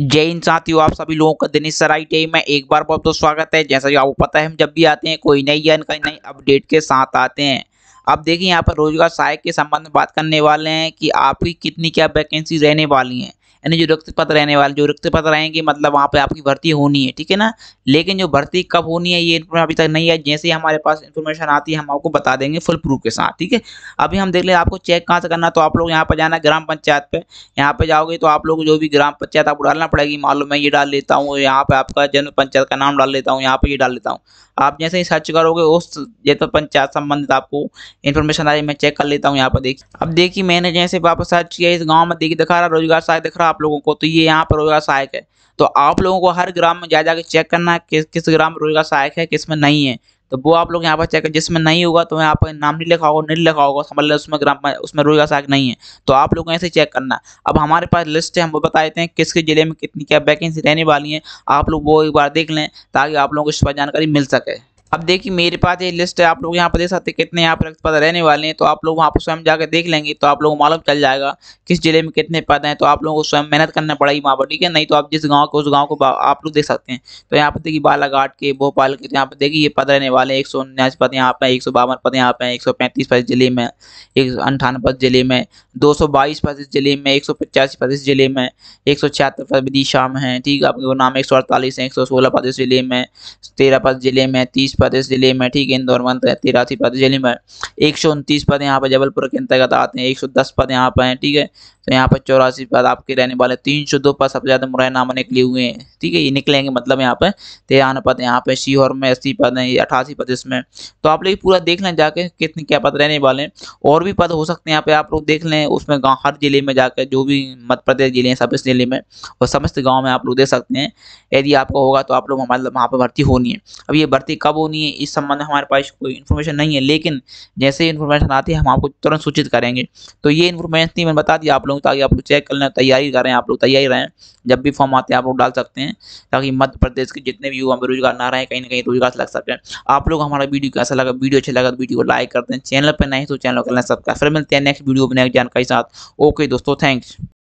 जय हिंद साथियों आप सभी लोगों का दिनेश सराय टीम में एक बार बहुत बहुत स्वागत है जैसा कि आपको पता है हम जब भी आते हैं कोई नई या कहीं नई अपडेट के साथ आते हैं अब देखिए यहाँ पर रोजगार सहायक के संबंध में बात करने वाले हैं कि आपकी कितनी क्या वैकेंसी रहने वाली हैं यानी जो पत्र रहने वाले जो पत्र रहेंगे मतलब वहाँ पर आपकी भर्ती होनी है ठीक है ना लेकिन जो भर्ती कब होनी है ये इन्फॉर्मेशन अभी तक नहीं है जैसे ही हमारे पास इन्फॉर्मेशन आती है हम आपको बता देंगे फुल प्रूफ के साथ ठीक है अभी हम देख ले आपको चेक कहाँ से करना तो आप लोग यहाँ पर जाना ग्राम पंचायत पर यहाँ पर जाओगे तो आप लोग जो भी ग्राम पंचायत आपको डालना पड़ेगी मालूम मैं ये डाल लेता हूँ यहाँ पर आपका जन्म पंचायत का नाम डाल लेता हूँ यहाँ पर ये डाल लेता हूँ आप जैसे ही सर्च करोगे उस जैसे पंचायत संबंधित आपको इन्फॉर्मेशन आ रही मैं चेक कर लेता हूँ यहाँ पर देखिए अब देखिए मैंने जैसे वापस सर्च किया इस गाँव में देखिए दिखा रहा रोजगार सहायक दिख रहा आप लोगों को तो ये यहाँ पर रोजगार सहायक है तो आप लोगों को हर ग्राम में जा जाकर चेक करना है किस किस ग्राम रोजगार सहायक है किस में नहीं है तो वो आप लोग यहाँ पर चेक कर जिसमें नहीं होगा तो यहाँ पर नाम नहीं लिखा होगा नहीं लिखा होगा समझ लें उसमें ग्राम उसमें रोजगार सहायक नहीं है तो आप लोग ऐसे चेक करना अब हमारे पास लिस्ट है हम वो बता देते हैं किसके ज़िले में कितनी क्या वैकेंसी रहने वाली है आप लोग वो एक बार देख लें ताकि आप लोगों को इस पर जानकारी मिल सके अब देखिए मेरे पास ये लिस्ट है आप लोग यहाँ पर देख सकते हैं कितने यहाँ पर पद रहने वाले हैं तो आप लोग वहाँ पर स्वयं जाकर देख लेंगे तो आप लोगों को मालूम चल जाएगा किस जिले में कितने पद हैं तो आप लोगों को स्वयं मेहनत करना पड़ेगी वहाँ पर ठीक है नहीं तो आप जिस गांव को उस गांव को आप लोग देख सकते हैं तो यहाँ पर देखिए बालाघाट के भोपाल के तो यहाँ पर देखिए ये पद रहने वाले हैं एक सौ उन्यास पद यहाँ पर एक सौ बावन पद यहाँ पर एक सौ पैंतीस पद जिले में एक सौ अंठानवे पद जिले में दो सौ बाईस पद इस जिले में एक सौ पचासी पद इस जिले में एक सौ छिहत्तर पद विदिशा में है ठीक है आपके नाम एक सौ अड़तालीस है एक सौ सोलह पद इस जिले में तेरह पद जिले में तीस पद जिले में ठीक है इंदौर में तिरासी पद जिले में एक सौ उनतीस पद यहाँ पर जबलपुर के अंतर्गत आते हैं एक सौ दस पद यहाँ पर हैं ठीक है तो यहाँ पर चौरासी पद बाद आपके रहने वाले तीन सौ दो पर सबसे ज़्यादा मुरैना में निकले हुए हैं ठीक है ये निकलेंगे मतलब यहाँ पर तेरह पद यहाँ पर शीहोर में अस्सी पद हैं अठासी पद इसमें तो आप लोग पूरा देख लें जाके कितने क्या पद रहने वाले हैं और भी पद हो सकते हैं यहाँ पे आप लोग देख लें उसमें गाँव हर जिले में जाकर जो भी मध्य प्रदेश जिले हैं सब इस जिले में और समस्त गाँव में आप लोग देख सकते हैं यदि आपको होगा तो आप लोग मतलब वहाँ पर भर्ती होनी है अब ये भर्ती कब होनी है इस संबंध में हमारे पास कोई इन्फॉर्मेशन नहीं है लेकिन जैसे ही इन्फॉर्मेशन आती है हम आपको तुरंत सूचित करेंगे तो ये इन्फॉर्मेशन थी मैंने बता दी आप लोगों हूँ ताकि आप लोग चेक कर लें तैयारी करें आप लोग तैयारी रहें जब भी फॉर्म आते हैं आप लोग डाल सकते हैं ताकि मध्य प्रदेश के जितने भी युवा बेरोजगार ना रहे कहीं ना कहीं तो रोजगार लग सकें आप लोग हमारा वीडियो कैसा लगा वीडियो अच्छा लगा तो वीडियो को लाइक कर दें चैनल पर नहीं तो चैनल कर लें सबका फिर मिलते हैं नेक्स्ट वीडियो में नेक्स्ट जानकारी साथ ओके दोस्तों थैंक्स